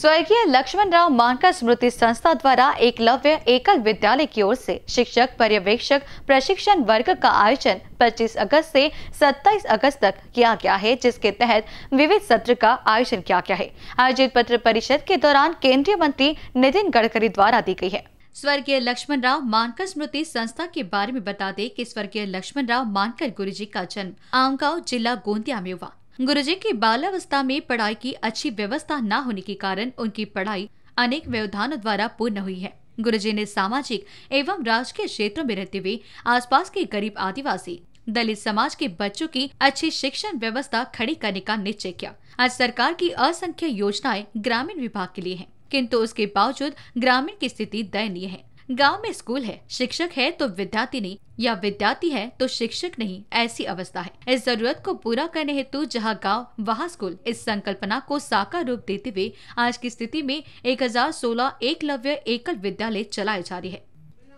स्वर्गीय लक्ष्मण राव मानकर स्मृति संस्था द्वारा एकलव्य एकल विद्यालय की ओर से शिक्षक पर्यवेक्षक प्रशिक्षण वर्ग का आयोजन 25 अगस्त से 27 अगस्त तक किया गया है जिसके तहत विविध सत्र का आयोजन किया गया है आयोजित पत्र परिषद के दौरान केंद्रीय मंत्री नितिन गडकरी द्वारा दी गई है स्वर्गीय लक्ष्मण राव मानकर स्मृति संस्था के बारे में बता दें कि स्वर्गीय लक्ष्मण राव मानकर गुरुजी का जन्म आमगांव जिला गोंदिया में हुआ गुरुजी की अवस्था में पढ़ाई की अच्छी व्यवस्था न होने के कारण उनकी पढ़ाई अनेक व्यवधानों द्वारा पूर्ण हुई है गुरुजी ने सामाजिक एवं राजकीय क्षेत्रों में रहते हुए आसपास के गरीब आदिवासी दलित समाज के बच्चों की अच्छी शिक्षण व्यवस्था खड़ी करने का निश्चय किया आज सरकार की असंख्य योजनाएं ग्रामीण विभाग के लिए हैं किंतु उसके बावजूद ग्रामीण की स्थिति दयनीय है गांव में स्कूल है शिक्षक है तो विद्यार्थी नहीं या विद्यार्थी है तो शिक्षक नहीं ऐसी अवस्था है इस जरूरत को पूरा करने हेतु जहां गांव वहां स्कूल इस संकल्पना को साकार रूप देते हुए आज की स्थिति में 1016 एकलव्य एकल विद्यालय चलाए जा रही है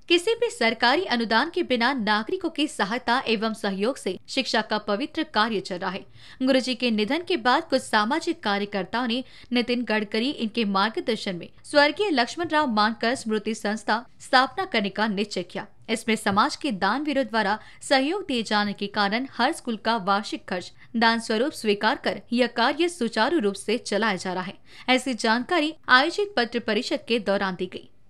किसी भी सरकारी अनुदान के बिना नागरिकों की सहायता एवं सहयोग से शिक्षा का पवित्र कार्य चल रहा है गुरु जी के निधन के बाद कुछ सामाजिक कार्यकर्ताओं ने नितिन गडकरी इनके मार्गदर्शन में स्वर्गीय लक्ष्मण राव मानकर स्मृति संस्था स्थापना करने का निश्चय किया इसमें समाज के दान विरोध द्वारा सहयोग दिए जाने के कारण हर स्कूल का वार्षिक खर्च दान स्वरूप स्वीकार कर यह कार्य सुचारू रूप से चलाया जा रहा है ऐसी जानकारी आयोजित पत्र परिषद के दौरान दी गई